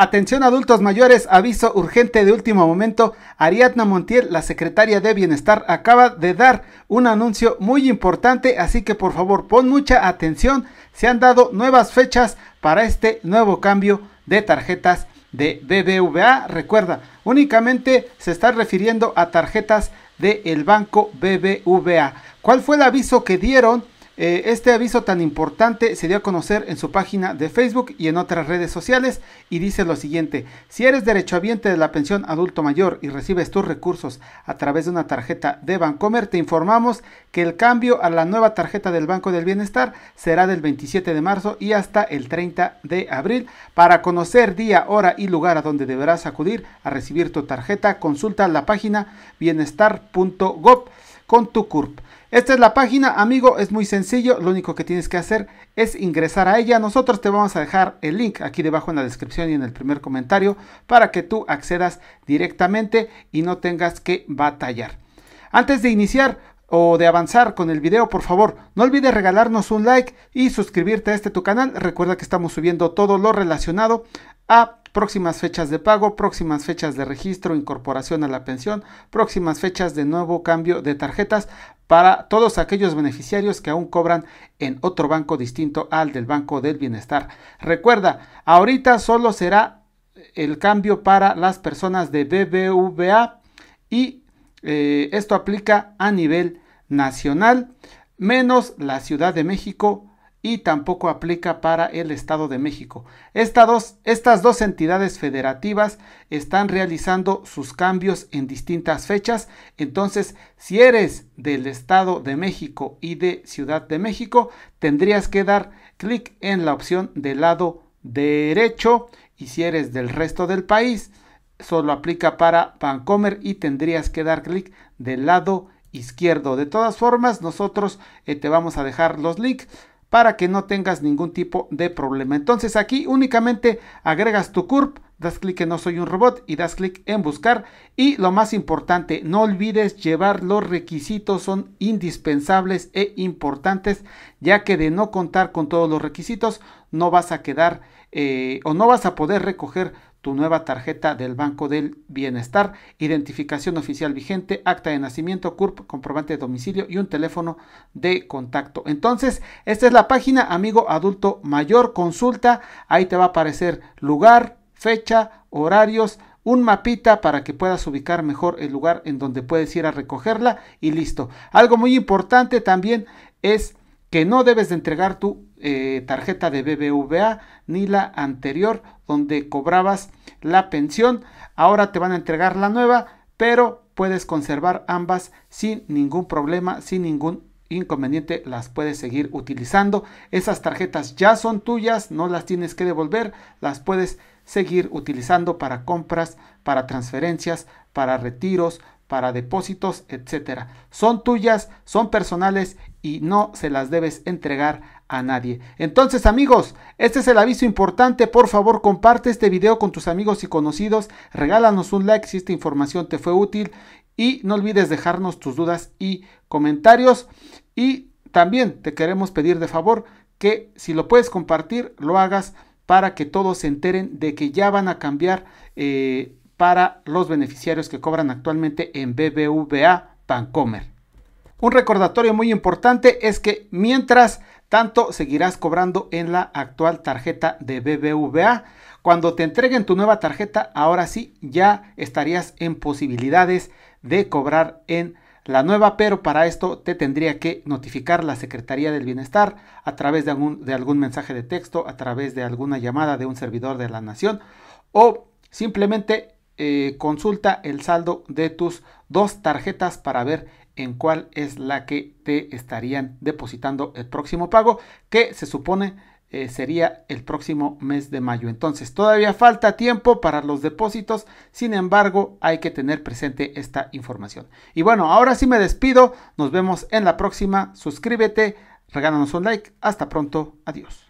Atención adultos mayores, aviso urgente de último momento. Ariadna Montiel, la secretaria de Bienestar, acaba de dar un anuncio muy importante, así que por favor pon mucha atención. Se han dado nuevas fechas para este nuevo cambio de tarjetas de BBVA. Recuerda, únicamente se está refiriendo a tarjetas del el banco BBVA. ¿Cuál fue el aviso que dieron? Eh, este aviso tan importante se dio a conocer en su página de Facebook y en otras redes sociales y dice lo siguiente, si eres derechohabiente de la pensión adulto mayor y recibes tus recursos a través de una tarjeta de Bancomer, te informamos que el cambio a la nueva tarjeta del Banco del Bienestar será del 27 de marzo y hasta el 30 de abril. Para conocer día, hora y lugar a donde deberás acudir a recibir tu tarjeta, consulta la página bienestar.gov con tu CURP. Esta es la página, amigo, es muy sencillo, lo único que tienes que hacer es ingresar a ella. Nosotros te vamos a dejar el link aquí debajo en la descripción y en el primer comentario para que tú accedas directamente y no tengas que batallar. Antes de iniciar, o de avanzar con el video, por favor, no olvides regalarnos un like y suscribirte a este tu canal. Recuerda que estamos subiendo todo lo relacionado a próximas fechas de pago, próximas fechas de registro, incorporación a la pensión, próximas fechas de nuevo cambio de tarjetas para todos aquellos beneficiarios que aún cobran en otro banco distinto al del Banco del Bienestar. Recuerda, ahorita solo será el cambio para las personas de BBVA y eh, esto aplica a nivel nacional, menos la Ciudad de México, y tampoco aplica para el Estado de México. Estas dos, estas dos, entidades federativas están realizando sus cambios en distintas fechas, entonces si eres del Estado de México y de Ciudad de México, tendrías que dar clic en la opción del lado derecho y si eres del resto del país, solo aplica para Pancomer y tendrías que dar clic del lado izquierdo. De todas formas, nosotros eh, te vamos a dejar los links para que no tengas ningún tipo de problema. Entonces aquí únicamente agregas tu Curve, das clic en no soy un robot y das clic en buscar. Y lo más importante, no olvides llevar los requisitos, son indispensables e importantes, ya que de no contar con todos los requisitos no vas a quedar eh, o no vas a poder recoger tu nueva tarjeta del Banco del Bienestar, identificación oficial vigente, acta de nacimiento, CURP, comprobante de domicilio y un teléfono de contacto. Entonces, esta es la página, amigo adulto mayor, consulta, ahí te va a aparecer lugar, fecha, horarios, un mapita para que puedas ubicar mejor el lugar en donde puedes ir a recogerla y listo. Algo muy importante también es que no debes de entregar tu eh, tarjeta de BBVA ni la anterior donde cobrabas la pensión. Ahora te van a entregar la nueva, pero puedes conservar ambas sin ningún problema, sin ningún inconveniente las puedes seguir utilizando. Esas tarjetas ya son tuyas, no las tienes que devolver, las puedes seguir utilizando para compras, para transferencias, para retiros, para depósitos, etcétera Son tuyas, son personales y no se las debes entregar a nadie. Entonces amigos, este es el aviso importante, por favor comparte este video con tus amigos y conocidos, regálanos un like si esta información te fue útil y no olvides dejarnos tus dudas y comentarios y también te queremos pedir de favor que si lo puedes compartir, lo hagas para que todos se enteren de que ya van a cambiar eh, para los beneficiarios que cobran actualmente en BBVA Bancomer. Un recordatorio muy importante es que mientras tanto seguirás cobrando en la actual tarjeta de BBVA. Cuando te entreguen tu nueva tarjeta, ahora sí ya estarías en posibilidades de cobrar en la nueva, pero para esto te tendría que notificar la Secretaría del Bienestar a través de algún, de algún mensaje de texto, a través de alguna llamada de un servidor de la nación o simplemente eh, consulta el saldo de tus dos tarjetas para ver en cuál es la que te estarían depositando el próximo pago, que se supone eh, sería el próximo mes de mayo. Entonces, todavía falta tiempo para los depósitos, sin embargo, hay que tener presente esta información. Y bueno, ahora sí me despido, nos vemos en la próxima, suscríbete, regálanos un like, hasta pronto, adiós.